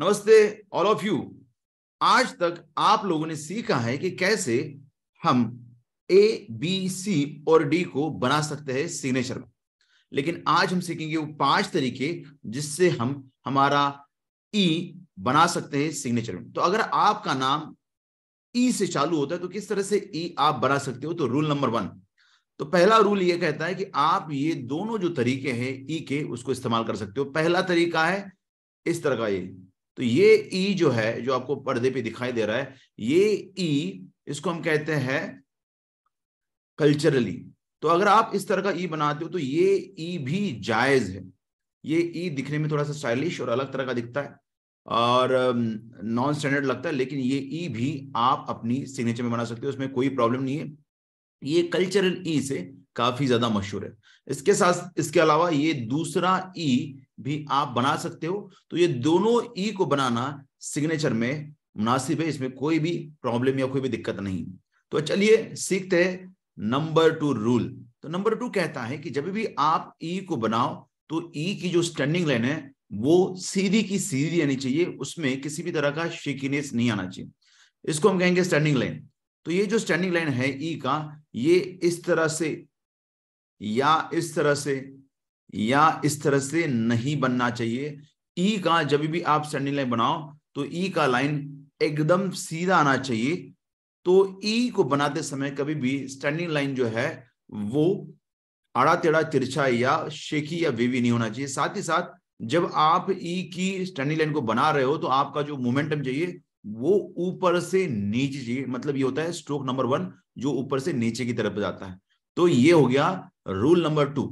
नमस्ते all of you आज तक आप लोगों ने सीखा है कि कैसे हम ए बी सी और डी को बना सकते हैं सिग्नेचर में लेकिन आज हम सीखेंगे वो पांच तरीके जिससे हम हमारा ई e बना सकते हैं सिग्नेचर में तो अगर आपका नाम ई e से चालू होता है तो किस तरह से ई e आप बना सकते हो तो रूल नंबर वन तो पहला रूल ये कहता है कि आप ये दोनों जो तरीके हैं ई के उसको इस्तेमाल कर सकते हो पहला तरीका है इस तरह का ये तो ये ई जो है जो आपको पर्दे पे दिखाई दे रहा है ये ई इसको हम कहते हैं कल्चरली तो अगर आप इस तरह का ई बनाते हो तो ये ई भी जायज है ये ई दिखने में थोड़ा सा स्टाइलिश और अलग तरह का दिखता है और नॉन स्टैंडर्ड लगता है लेकिन ये ई भी आप अपनी सिग्नेचर में बना सकते हो उसमें कोई प्रॉब्लम नहीं है ये कल्चरल ई से काफी ज्यादा मशहूर है इसके साथ इसके अलावा ये दूसरा ई e भी आप बना सकते हो तो ये दोनों ई e को बनाना सिग्नेचर में मुनासिब है इसमें कोई भी प्रॉब्लम या कोई भी दिक्कत नहीं तो चलिए सीखते हैं नंबर टू रूल तो नंबर टू कहता है कि जब भी आप ई e को बनाओ तो ई की जो स्टैंडिंग लाइन है वो सीधी की सीधी आनी चाहिए उसमें किसी भी तरह का शेकीनेस नहीं आना चाहिए इसको हम कहेंगे स्टैंडिंग लाइन तो ये जो स्टैंडिंग लाइन है ई का ये इस तरह से या इस तरह से या इस तरह से नहीं बनना चाहिए ई e का जब भी आप सेंडिंग लाइन बनाओ तो ई e का लाइन एकदम सीधा आना चाहिए तो ई e को बनाते समय कभी भी स्टैंडिंग लाइन जो है वो आड़ा टेढ़ा तिरछा या शेखी या वेवी नहीं होना चाहिए साथ ही साथ जब आप ई की स्टैंडिंग लाइन को बना रहे हो तो आपका जो मोमेंटम चाहिए वो ऊपर से नीचे चाहिए मतलब ये होता है स्ट्रोक नंबर वन जो ऊपर से नीचे की तरफ जाता है तो ये हो गया रूल नंबर टू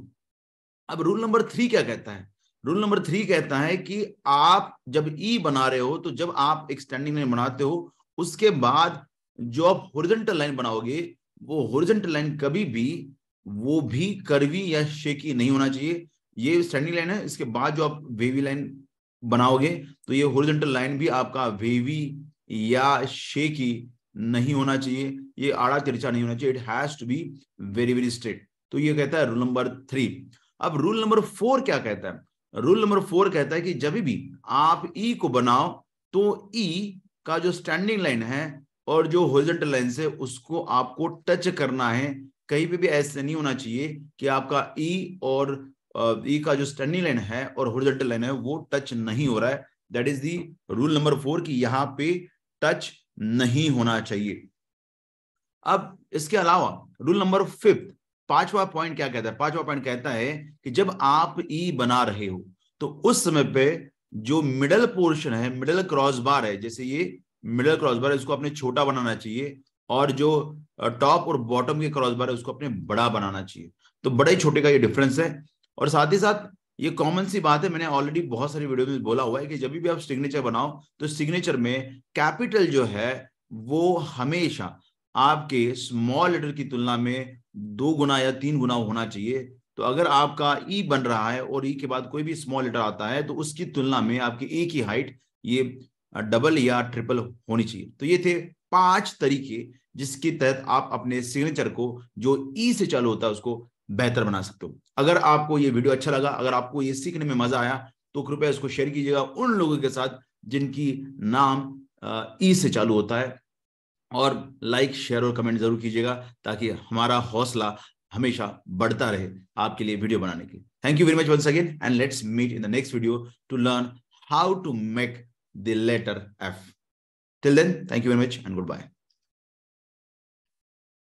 अब रूल नंबर थ्री क्या कहता है रूल नंबर थ्री कहता है कि आप जब ई e बना रहे हो तो जब आप एक स्टैंडिंग लाइन बनाते हो उसके बाद जो आप होरिजेंटल लाइन बनाओगे वो होरिजेंटल लाइन कभी भी वो भी करवी या शेकी नहीं होना चाहिए ये स्टैंडिंग लाइन है इसके बाद जो आप वेवी लाइन बनाओगे तो ये होरिजेंटल लाइन भी आपका वेवी या शेकी नहीं होना चाहिए ये आड़ा तिरछा नहीं होना चाहिए it has to be very very straight तो ये कहता है रूल नंबर थ्री अब रूल नंबर फोर क्या कहता है रूल नंबर फोर कहता है कि जब भी आप ई e को बनाओ तो ई e का जो स्टैंडिंग लाइन है और जो होजेंटल लाइन से उसको आपको टच करना है कहीं पे भी ऐसे नहीं होना चाहिए कि आपका ई e और ई e का जो स्टैंडिंग लाइन है और होजेंटल लाइन है वो टच नहीं हो रहा है that is the rule number four की यहां पे टच नहीं होना चाहिए अब इसके अलावा रूल नंबर फिफ्थ पांचवा पॉइंट क्या कहता है पांचवा पॉइंट कहता है कि जब आप ई e बना रहे हो तो उस समय पे जो मिडल पोर्शन है मिडल क्रॉस बार है जैसे ये मिडल क्रॉस बार है इसको अपने छोटा बनाना चाहिए और जो टॉप और बॉटम के क्रॉस बार है उसको अपने बड़ा बनाना चाहिए तो बड़े छोटे का ये डिफरेंस है और साथ ही साथ ये कॉमन सी बात है मैंने ऑलरेडी बहुत सारी वीडियो में बोला हुआ है कि जब भी आप सिग्नेचर बनाओ तो सिग्नेचर में कैपिटल जो है वो हमेशा आपके स्मॉल लेटर की तुलना में दो गुना या तीन गुना होना चाहिए तो अगर आपका ई e बन रहा है और ई e के बाद कोई भी स्मॉल लेटर आता है तो उसकी तुलना में आपकी ए की हाइट ये डबल या ट्रिपल होनी चाहिए तो ये थे पांच तरीके जिसके तहत आप अपने सिग्नेचर को जो ई e से चालू होता है उसको बेहतर बना सकते हो अगर आपको ये वीडियो अच्छा लगा अगर आपको ये सीखने में मजा आया तो कृपया इसको शेयर कीजिएगा उन लोगों के साथ जिनकी नाम ई से चालू होता है और लाइक शेयर और कमेंट जरूर कीजिएगा ताकि हमारा हौसला हमेशा बढ़ता रहे आपके लिए वीडियो बनाने की thank you very much once again and let's meet in the next video to learn how to make the letter F till then thank you very much and good bye